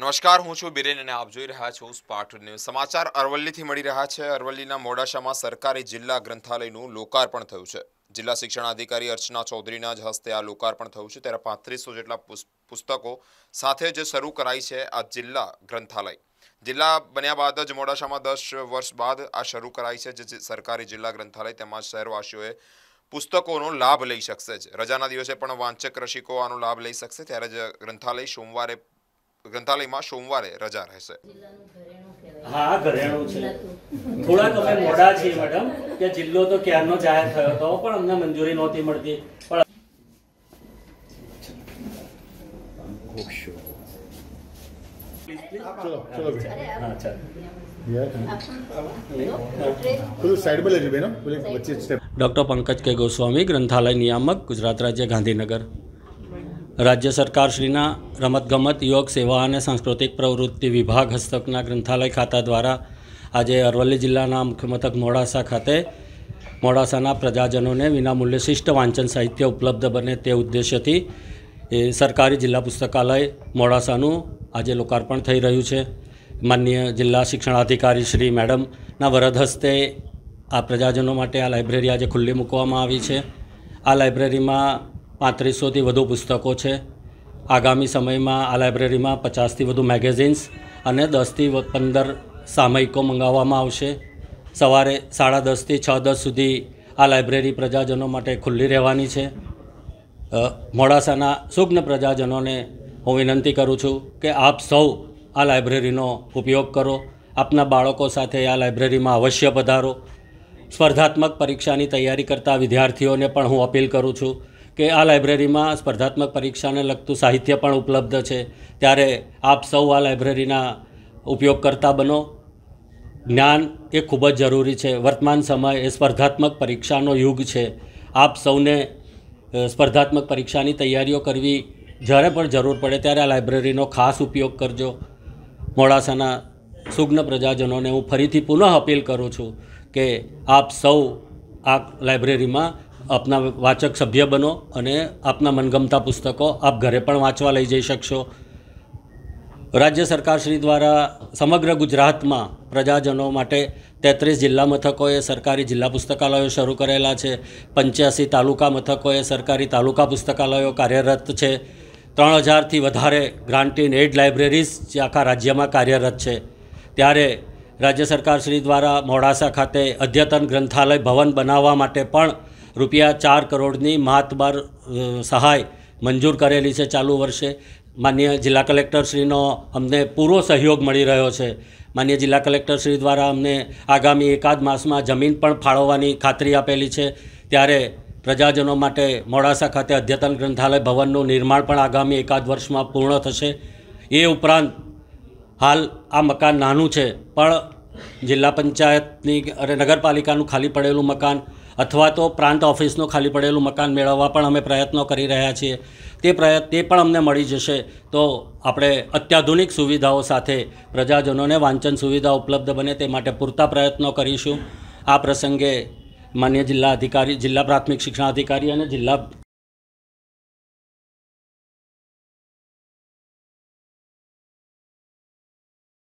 નમસ્કાર હું છું બિરેન અને આપ જોઈ રહ્યા છો સ્પાર્ટ ન્યૂઝ સમાચાર અરવલ્લીથી મળી રહ્યા છે અરવલ્લીના મોડાસામાં સરકારી જિલ્લા ગ્રંથાલયનું લોકાર્પણ થયું છે જિલ્લા શિક્ષણ અધિકારી અર્ચના ચૌધરીના જ હસ્તે આ લોકાર્પણ થયું છે ત્યારે પાંત્રીસો જેટલા પુસ્તકો સાથે જે શરૂ કરાઈ છે આ જિલ્લા ગ્રંથાલય જિલ્લા બન્યા બાદ જ મોડાસામાં દસ વર્ષ બાદ આ શરૂ કરાઈ છે જે સરકારી જિલ્લા ગ્રંથાલય તેમજ શહેરવાસીઓએ પુસ્તકોનો લાભ લઈ શકશે જ રજાના દિવસે પણ વાંચક રસિકો આનો લાભ લઈ શકશે ત્યારે જ ગ્રંથાલય સોમવારે ગ્રંથાલયમાં સોમવારે રજા રહેશે હા ઘરેણું છે થોડાક અમે મોડા છીએ મેડમ કે જિલ્લો તો ક્યારનો જાહેર થયો હતો પણ અમને મંજૂરી નહોતી મળતી પણ ડોક્ટર પંકજ કે ગોસ્વામી ગ્રંથાલય નિયામક ગુજરાત રાજ્ય ગાંધીનગર રાજ્ય સરકારશ્રીના રમતગમત યોગ સેવા અને સાંસ્કૃતિક પ્રવૃત્તિ વિભાગ હસ્તકના ગ્રંથાલય ખાતા દ્વારા આજે અરવલ્લી જિલ્લાના મુખ્યમથક મોડાસા ખાતે મોડાસાના પ્રજાજનોને વિનામૂલ્યે શિષ્ટ વાંચન સાહિત્ય ઉપલબ્ધ બને તે ઉદ્દેશ્યથી એ સરકારી જિલ્લા પુસ્તકાલય મોડાસાનું આજે લોકાર્પણ થઈ રહ્યું છે માન્ય જિલ્લા શિક્ષણાધિકારી શ્રી મેડમના વરદ હસ્તે આ પ્રજાજનો માટે આ લાઇબ્રેરી આજે ખુલ્લી મૂકવામાં આવી છે આ લાઇબ્રેરીમાં પાંત્રીસોથી વધુ પુસ્તકો છે આગામી સમયમાં આ લાઇબ્રેરીમાં પચાસથી વધુ મેગેઝિન્સ અને દસથી પંદર સામયિકો મંગાવવામાં આવશે સવારે સાડા દસથી છ દસ સુધી આ લાઇબ્રેરી પ્રજાજનો માટે ખુલ્લી રહેવાની છે મોડાસાના સુગ્ન પ્રજાજનોને હું વિનંતી કરું છું કે આપ સૌ આ લાઇબ્રેરીનો ઉપયોગ કરો આપના બાળકો સાથે આ લાઇબ્રેરીમાં અવશ્ય પધારો સ્પર્ધાત્મક પરીક્ષાની તૈયારી કરતા વિદ્યાર્થીઓને પણ હું અપીલ કરું છું કે આ લાઇબ્રેરીમાં સ્પર્ધાત્મક પરીક્ષાને લગતું સાહિત્ય પણ ઉપલબ્ધ છે ત્યારે આપ સૌ આ લાઇબ્રેરીના ઉપયોગ કરતા બનો જ્ઞાન એ ખૂબ જ જરૂરી છે વર્તમાન સમય એ સ્પર્ધાત્મક પરીક્ષાનો યુગ છે આપ સૌને સ્પર્ધાત્મક પરીક્ષાની તૈયારીઓ કરવી જ્યારે પણ જરૂર પડે ત્યારે આ લાઇબ્રેરીનો ખાસ ઉપયોગ કરજો મોડાસાના સુગ્ન પ્રજાજનોને હું ફરીથી પુનઃ અપીલ કરું છું કે આપ સૌ આ લાઇબ્રેરીમાં આપના વાચક સભ્ય બનો અને આપના મનગમતા પુસ્તકો આપ ઘરે પણ વાંચવા લઈ જઈ શકશો રાજ્ય સરકારશ્રી દ્વારા સમગ્ર ગુજરાતમાં પ્રજાજનો માટે તેત્રીસ જિલ્લા મથકોએ સરકારી જિલ્લા પુસ્તકાલયો શરૂ કરેલા છે પંચ્યાસી તાલુકા મથકોએ સરકારી તાલુકા પુસ્તકાલયો કાર્યરત છે ત્રણ હજારથી વધારે ગ્રાન્ટીન ઇન એડ લાઇબ્રેરીઝ જે આખા રાજ્યમાં કાર્યરત છે ત્યારે રાજ્ય સરકારશ્રી દ્વારા મોડાસા ખાતે અદ્યતન ગ્રંથાલય ભવન બનાવવા માટે પણ રૂપિયા ચાર કરોડની મહાતબાર સહાય મંજૂર કરેલી છે ચાલુ વર્ષે માન્ય જિલ્લા કલેક્ટરશ્રીનો અમને પૂરો સહયોગ મળી રહ્યો છે માન્ય જિલ્લા કલેક્ટરશ્રી દ્વારા અમને આગામી એકાદ માસમાં જમીન પણ ફાળવવાની ખાતરી આપેલી છે ત્યારે પ્રજાજનો માટે મોડાસા ખાતે અદ્યતન ગ્રંથાલય ભવનનું નિર્માણ પણ આગામી એકાદ વર્ષમાં પૂર્ણ થશે એ ઉપરાંત હાલ આ મકાન નાનું છે પણ જિલ્લા પંચાયતની અને નગરપાલિકાનું ખાલી પડેલું મકાન અથવા તો પ્રાંત ઓફિસનું ખાલી પડેલું મકાન મેળવવા પણ અમે પ્રયત્નો કરી રહ્યા છીએ તે પ્રયત્ન તે પણ અમને મળી જશે તો આપણે અત્યાધુનિક સુવિધાઓ સાથે પ્રજાજનોને વાંચન સુવિધા ઉપલબ્ધ બને તે માટે પૂરતા પ્રયત્નો કરીશું આ પ્રસંગે માન્ય જિલ્લા અધિકારી જિલ્લા પ્રાથમિક શિક્ષણાધિકારી અને જિલ્લા